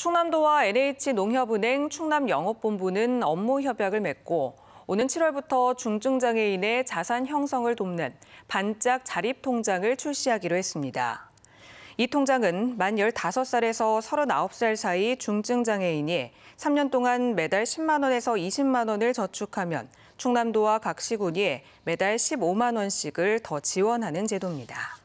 충남도와 NH농협은행 충남영업본부는 업무 협약을 맺고 오는 7월부터 중증장애인의 자산 형성을 돕는 반짝 자립통장을 출시하기로 했습니다. 이 통장은 만 15살에서 39살 사이 중증장애인이 3년 동안 매달 10만 원에서 20만 원을 저축하면 충남도와 각 시군이 매달 15만 원씩을 더 지원하는 제도입니다.